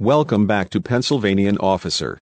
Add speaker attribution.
Speaker 1: Welcome back to Pennsylvanian Officer.